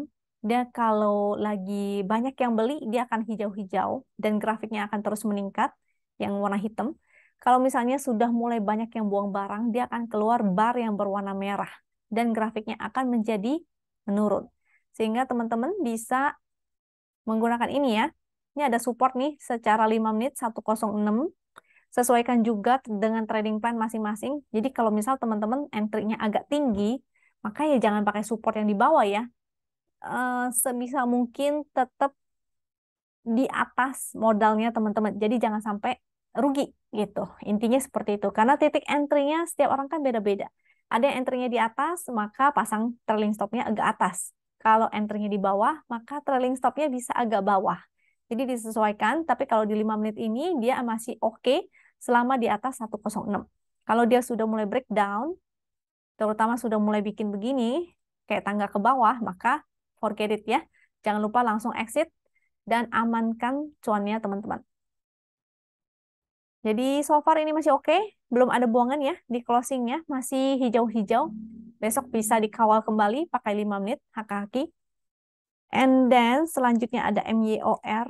dia kalau lagi banyak yang beli dia akan hijau-hijau dan grafiknya akan terus meningkat yang warna hitam. Kalau misalnya sudah mulai banyak yang buang barang, dia akan keluar bar yang berwarna merah dan grafiknya akan menjadi menurun. Sehingga teman-teman bisa menggunakan ini ya. Ini ada support nih secara 5 menit 106. Sesuaikan juga dengan trading plan masing-masing. Jadi kalau misal teman-teman entry-nya agak tinggi, maka ya jangan pakai support yang di bawah ya. Semisal eh, sebisa mungkin tetap di atas modalnya teman-teman. Jadi jangan sampai rugi gitu. Intinya seperti itu. Karena titik entry-nya setiap orang kan beda-beda. Ada yang entry-nya di atas, maka pasang trailing stop-nya agak atas. Kalau entry-nya di bawah, maka trailing stop-nya bisa agak bawah. Jadi disesuaikan, tapi kalau di 5 menit ini dia masih oke okay selama di atas 106. Kalau dia sudah mulai breakdown, terutama sudah mulai bikin begini, kayak tangga ke bawah, maka forget it ya. Jangan lupa langsung exit dan amankan cuannya teman-teman. Jadi so far ini masih oke, okay. belum ada buangan ya di closingnya, masih hijau-hijau. Besok bisa dikawal kembali pakai 5 menit haki-haki. And then selanjutnya ada MYOR.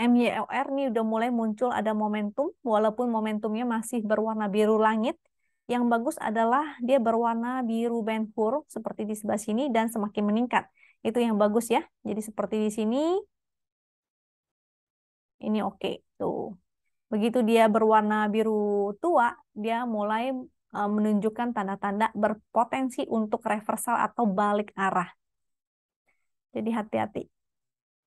MYOR ini udah mulai muncul ada momentum, walaupun momentumnya masih berwarna biru langit. Yang bagus adalah dia berwarna biru benhur seperti di sebelah sini dan semakin meningkat. Itu yang bagus ya. Jadi seperti di sini, ini oke okay, tuh begitu dia berwarna biru tua dia mulai e, menunjukkan tanda-tanda berpotensi untuk reversal atau balik arah jadi hati-hati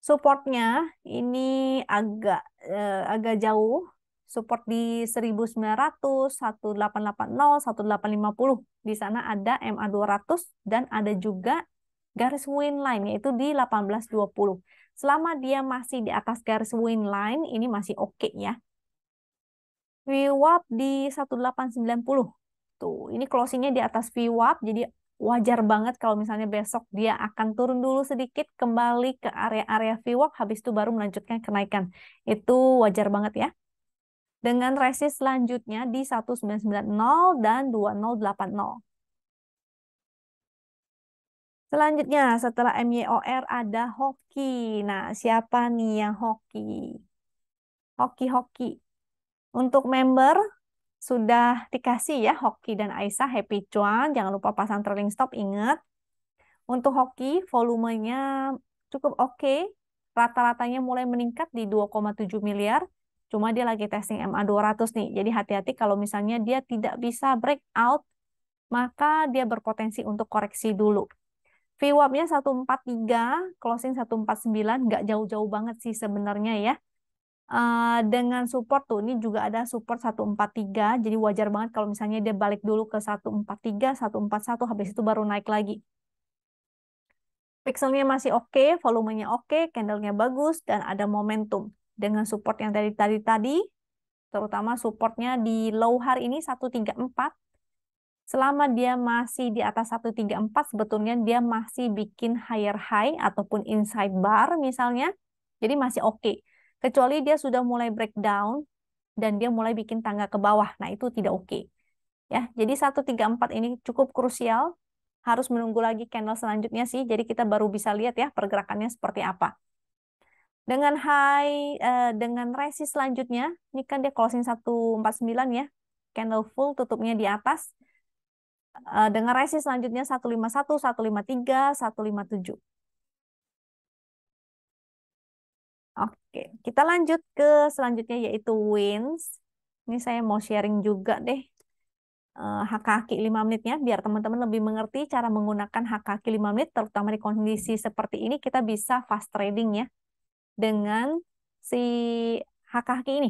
supportnya ini agak eh, agak jauh support di 1900 1880 1850 di sana ada MA 200 dan ada juga garis wind line yaitu di 1820 Selama dia masih di atas garis win line, ini masih oke okay ya. VWAP di 1890. Tuh, ini closingnya di atas VWAP, jadi wajar banget kalau misalnya besok dia akan turun dulu sedikit kembali ke area-area VWAP habis itu baru melanjutkan kenaikan. Itu wajar banget ya. Dengan resist selanjutnya di 1990 dan 2080. Selanjutnya, setelah MYOR ada hoki. Nah, siapa nih yang hoki? Hoki-hoki. Untuk member, sudah dikasih ya hoki dan Aisyah, Happy Cuan. Jangan lupa pasang trailing stop, ingat. Untuk hoki, volumenya cukup oke. Okay. Rata-ratanya mulai meningkat di 2,7 miliar. Cuma dia lagi testing MA200 nih. Jadi hati-hati kalau misalnya dia tidak bisa breakout, maka dia berpotensi untuk koreksi dulu. VWAP-nya 143, closing 149, nggak jauh-jauh banget sih sebenarnya ya. Uh, dengan support tuh, ini juga ada support 143, jadi wajar banget kalau misalnya dia balik dulu ke 143, 141, habis itu baru naik lagi. Pixelnya masih oke, okay, volumenya oke, okay, candlenya bagus, dan ada momentum. Dengan support yang tadi-tadi, terutama supportnya di low hari ini 134, selama dia masih di atas 134 sebetulnya dia masih bikin higher high ataupun inside bar misalnya. Jadi masih oke. Okay. Kecuali dia sudah mulai breakdown dan dia mulai bikin tangga ke bawah. Nah, itu tidak oke. Okay. Ya, jadi 134 ini cukup krusial. Harus menunggu lagi candle selanjutnya sih. Jadi kita baru bisa lihat ya pergerakannya seperti apa. Dengan high eh, dengan resist selanjutnya, ini kan dia closing 149 ya. Candle full tutupnya di atas Eh, dengan resi selanjutnya 151, 153, 157. Oke, kita lanjut ke selanjutnya yaitu wins. Ini saya mau sharing juga deh Hkaki eh, hak kaki 5 menitnya biar teman-teman lebih mengerti cara menggunakan hak kaki 5 menit terutama di kondisi seperti ini kita bisa fast trading ya dengan si hak kaki ini.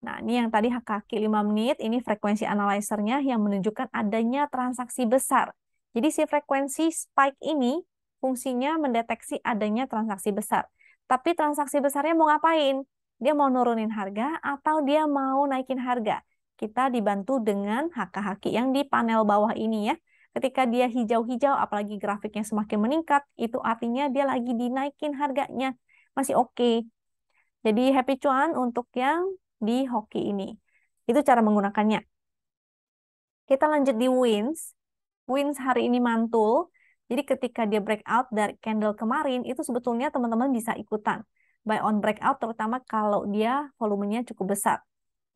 Nah, ini yang tadi kaki 5 menit, ini frekuensi analyzernya yang menunjukkan adanya transaksi besar. Jadi si frekuensi spike ini fungsinya mendeteksi adanya transaksi besar. Tapi transaksi besarnya mau ngapain? Dia mau nurunin harga atau dia mau naikin harga? Kita dibantu dengan haki-haki yang di panel bawah ini ya. Ketika dia hijau-hijau, apalagi grafiknya semakin meningkat, itu artinya dia lagi dinaikin harganya. Masih oke. Okay. Jadi happy cuan untuk yang di hoki ini. Itu cara menggunakannya. Kita lanjut di wins. Wins hari ini mantul. Jadi ketika dia breakout dari candle kemarin, itu sebetulnya teman-teman bisa ikutan. Buy on breakout terutama kalau dia volumenya cukup besar.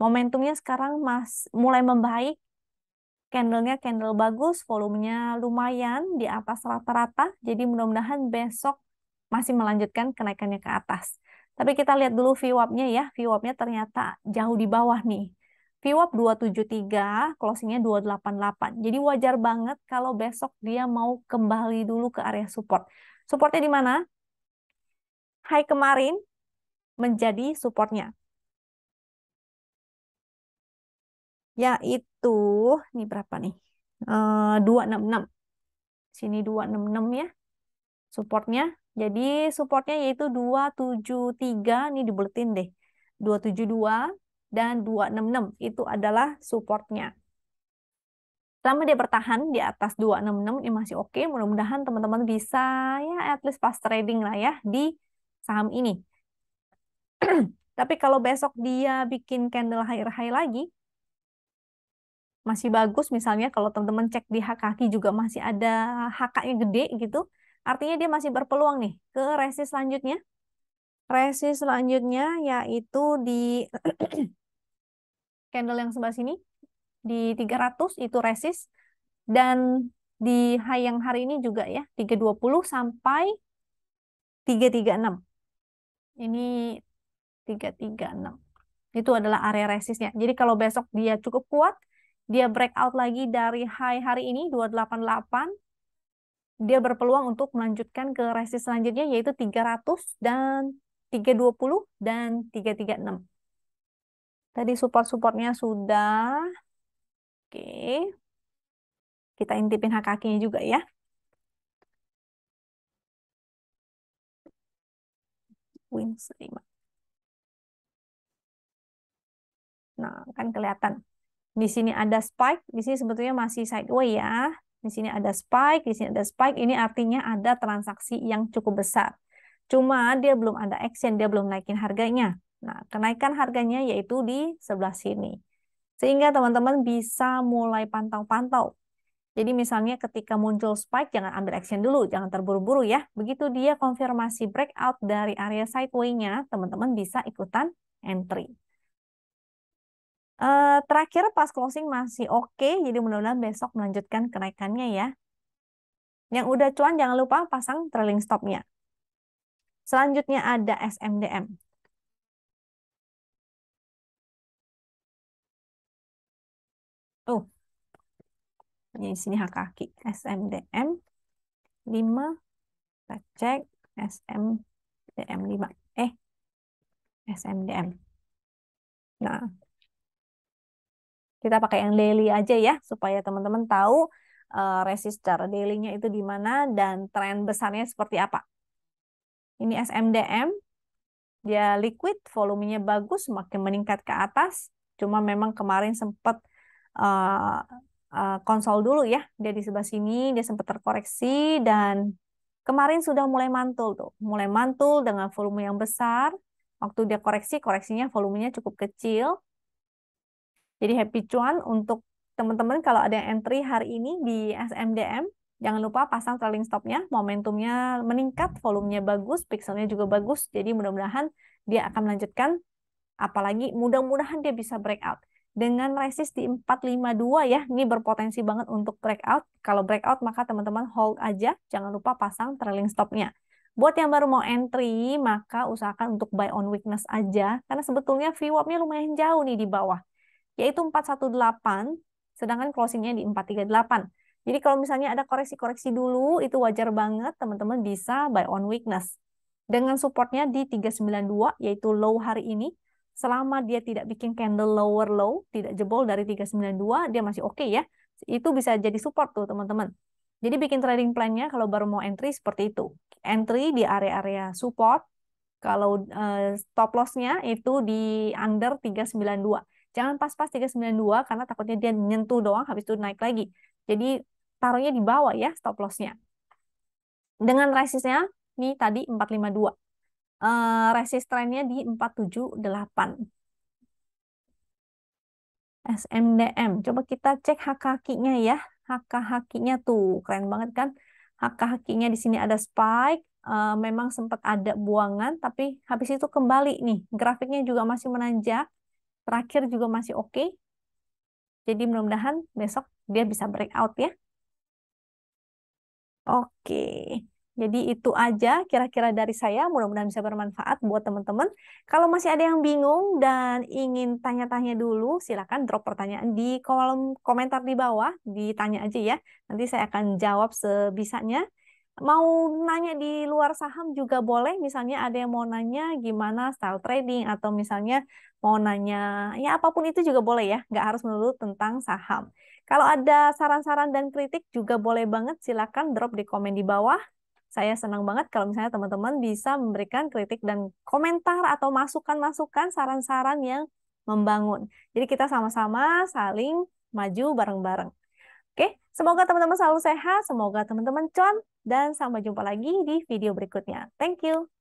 Momentumnya sekarang mas mulai membaik, candlenya candle bagus, volumenya lumayan di atas rata-rata. Jadi mudah-mudahan besok masih melanjutkan kenaikannya ke atas. Tapi kita lihat dulu VWAP-nya ya. VWAP-nya ternyata jauh di bawah nih. VWAP 273, closing-nya 288. Jadi wajar banget kalau besok dia mau kembali dulu ke area support. Supportnya di mana? High kemarin menjadi supportnya. Yaitu, ini berapa nih? E, eh, 266. Sini 266 ya. Supportnya jadi supportnya yaitu 273, ini dibuletin deh. 272 dan 266 itu adalah supportnya. Selama dia bertahan di atas 266 ini masih oke, okay. mudah-mudahan teman-teman bisa ya at least pas trading lah ya di saham ini. Tapi kalau besok dia bikin candle higher-high lagi, masih bagus misalnya kalau teman-teman cek di HKI juga masih ada hk gede gitu, Artinya dia masih berpeluang nih ke resi selanjutnya. Resi selanjutnya yaitu di candle yang sebelah sini di 300 itu resist dan di high yang hari ini juga ya 320 sampai 336. Ini 336. Itu adalah area resistnya. Jadi kalau besok dia cukup kuat, dia breakout lagi dari high hari ini 288 dia berpeluang untuk melanjutkan ke resi selanjutnya yaitu 300 dan 320 dan 336. Tadi support-supportnya sudah. Oke. Kita intipin hak kakinya juga ya. Win 5. Nah, kan kelihatan. Di sini ada spike, di sini sebetulnya masih sideways ya. Di sini ada spike, di sini ada spike. Ini artinya ada transaksi yang cukup besar. Cuma dia belum ada action, dia belum naikin harganya. Nah, kenaikan harganya yaitu di sebelah sini. Sehingga teman-teman bisa mulai pantau-pantau. Jadi misalnya ketika muncul spike, jangan ambil action dulu, jangan terburu-buru ya. Begitu dia konfirmasi breakout dari area sideway-nya, teman-teman bisa ikutan entry. Uh, terakhir pas closing masih oke, okay, jadi mudah-mudahan besok melanjutkan kenaikannya ya. Yang udah cuan jangan lupa pasang trailing stopnya. Selanjutnya ada SMDM. Oh, di sini hak kaki. SMDM 5, kita cek SMDM 5. Eh, SMDM. Nah, kita pakai yang daily aja ya, supaya teman-teman tahu uh, eh, resistor daily-nya itu di mana dan tren besarnya seperti apa. Ini SMDM, dia liquid, volumenya bagus, makin meningkat ke atas. Cuma memang kemarin sempat uh, eh, uh, eh, konsol dulu ya, dia di sebelah sini, dia sempat terkoreksi dan kemarin sudah mulai mantul tuh, mulai mantul dengan volume yang besar. Waktu dia koreksi, koreksinya volumenya cukup kecil. Jadi happy cuan untuk teman-teman kalau ada yang entry hari ini di SMDM, jangan lupa pasang trailing stopnya, momentumnya meningkat, volumenya bagus, pixelnya juga bagus, jadi mudah-mudahan dia akan melanjutkan, apalagi mudah-mudahan dia bisa breakout. Dengan resist di 452 ya, ini berpotensi banget untuk breakout. Kalau breakout maka teman-teman hold aja, jangan lupa pasang trailing stopnya. Buat yang baru mau entry, maka usahakan untuk buy on weakness aja, karena sebetulnya VWAP-nya lumayan jauh nih di bawah yaitu 418, sedangkan closingnya di 438. Jadi kalau misalnya ada koreksi-koreksi dulu, itu wajar banget teman-teman bisa buy on weakness. Dengan supportnya di 392, yaitu low hari ini, selama dia tidak bikin candle lower low, tidak jebol dari 392, dia masih oke okay ya. Itu bisa jadi support tuh teman-teman. Jadi bikin trading plan-nya kalau baru mau entry seperti itu. Entry di area-area support, kalau eh, stop loss-nya itu di under 392. Jangan pas-pas 392 karena takutnya dia nyentuh doang habis itu naik lagi. Jadi taruhnya di bawah ya stop loss-nya. Dengan resistnya nih tadi 452. Uh, trennya di 478. SMDM. Coba kita cek hak kakinya ya. Hak kakinya tuh keren banget kan? Hak kakinya di sini ada spike, uh, memang sempat ada buangan tapi habis itu kembali nih. Grafiknya juga masih menanjak terakhir juga masih oke. Okay. Jadi mudah-mudahan besok dia bisa breakout ya. Oke, jadi itu aja kira-kira dari saya. Mudah-mudahan bisa bermanfaat buat teman-teman. Kalau masih ada yang bingung dan ingin tanya-tanya dulu, silakan drop pertanyaan di kolom komentar di bawah. Ditanya aja ya. Nanti saya akan jawab sebisanya mau nanya di luar saham juga boleh misalnya ada yang mau nanya gimana style trading atau misalnya mau nanya ya apapun itu juga boleh ya nggak harus melulu tentang saham kalau ada saran-saran dan kritik juga boleh banget silakan drop di komen di bawah saya senang banget kalau misalnya teman-teman bisa memberikan kritik dan komentar atau masukan-masukan saran-saran yang membangun jadi kita sama-sama saling maju bareng-bareng Oke, semoga teman-teman selalu sehat, semoga teman-teman con dan sampai jumpa lagi di video berikutnya. Thank you.